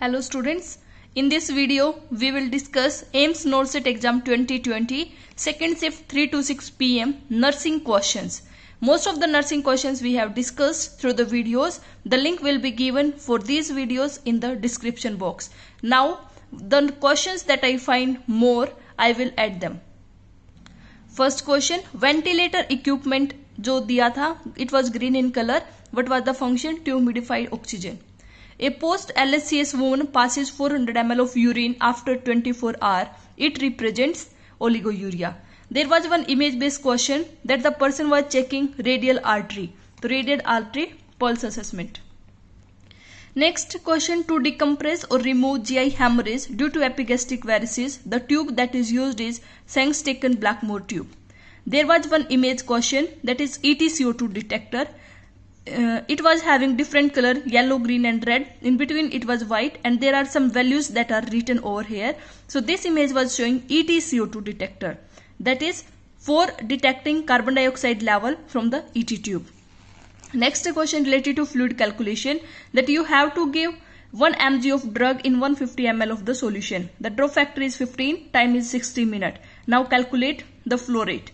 Hello students, in this video we will discuss AIMS NORSET exam 2020 second shift 3 to 6 pm nursing questions. Most of the nursing questions we have discussed through the videos. The link will be given for these videos in the description box. Now the questions that I find more I will add them. First question: Ventilator equipment, jo diya tha, it was green in color, what was the function to humidify oxygen? A post-LSCS woman passes 400 ml of urine after 24 hours. It represents oliguria. There was one image-based question that the person was checking radial artery. The radial artery pulse assessment. Next question to decompress or remove GI hemorrhage due to epigastric varices, the tube that is used is Sangstaken Blackmore tube. There was one image question that is is 2 detector uh, it was having different color yellow green and red in between it was white and there are some values that are written over here so this image was showing ETCO2 detector that is for detecting carbon dioxide level from the ET tube next question related to fluid calculation that you have to give 1 mg of drug in 150 ml of the solution the drop factor is 15 time is 60 minute now calculate the flow rate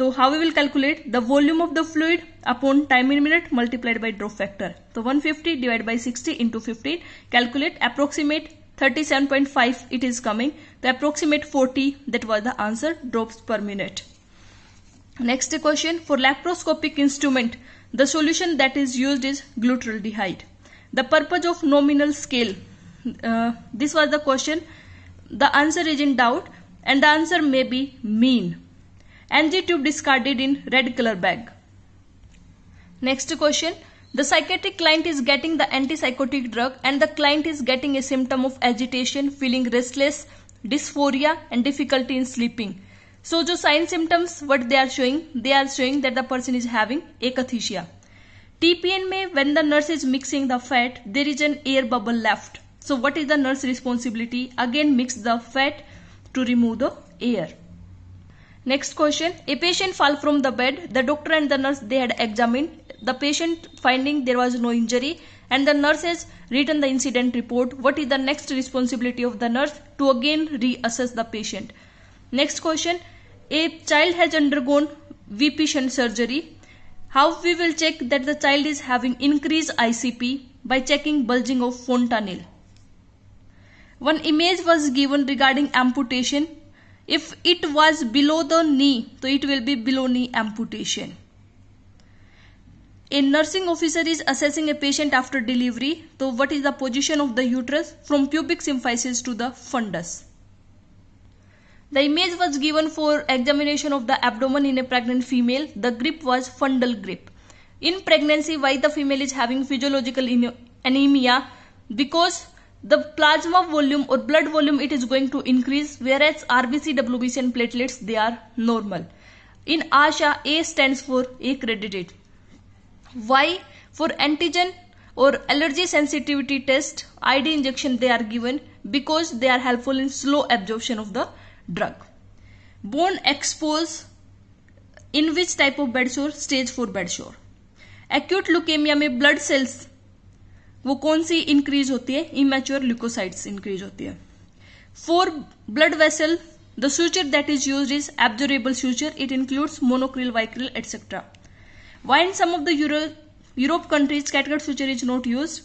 so how we will calculate the volume of the fluid upon time in minute multiplied by drop factor. So 150 divided by 60 into 15. Calculate approximate 37.5 it is coming the approximate 40 that was the answer drops per minute next question for laparoscopic instrument the solution that is used is glutaraldehyde the purpose of nominal scale uh, this was the question the answer is in doubt and the answer may be mean NG tube discarded in red color bag. Next question. The psychiatric client is getting the antipsychotic drug and the client is getting a symptom of agitation, feeling restless, dysphoria and difficulty in sleeping. So, the sign symptoms what they are showing, they are showing that the person is having akathisia. TPN may, when the nurse is mixing the fat, there is an air bubble left. So, what is the nurse responsibility? Again, mix the fat to remove the air. Next question. A patient fell from the bed. The doctor and the nurse, they had examined the patient finding there was no injury and the nurse has written the incident report. What is the next responsibility of the nurse to again reassess the patient? Next question. A child has undergone VPN surgery. How we will check that the child is having increased ICP by checking bulging of fontanelle. One image was given regarding amputation if it was below the knee so it will be below knee amputation a nursing officer is assessing a patient after delivery so what is the position of the uterus from pubic symphysis to the fundus the image was given for examination of the abdomen in a pregnant female the grip was fundal grip in pregnancy why the female is having physiological anemia because the plasma volume or blood volume it is going to increase whereas RBC, WBC and platelets they are normal. In ASHA, A stands for accredited. Y for antigen or allergy sensitivity test, ID injection they are given because they are helpful in slow absorption of the drug. Bone expose in which type of sore? Stage 4 sore. Acute leukemia में blood cells वो कौन सी increase होती है immature leukocytes increase होती है for blood vessel the suture that is use is absorbable suture it includes Monocryl Vicryl etcetera why in some of the euro Europe countries catgut suture is not use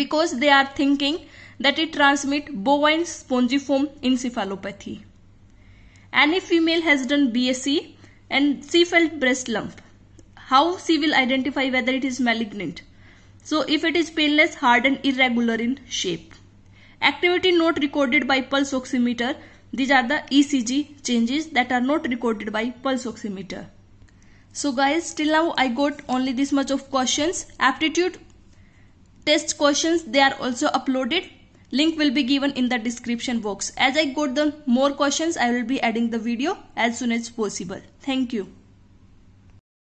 because they are thinking that it transmit bovine spongiform encephalopathy any female has done B S C and she felt breast lump how she will identify whether it is malignant So if it is painless, hard and irregular in shape. Activity not recorded by pulse oximeter. These are the ECG changes that are not recorded by pulse oximeter. So guys, till now I got only this much of questions. Aptitude test questions, they are also uploaded. Link will be given in the description box. As I got the more questions, I will be adding the video as soon as possible. Thank you.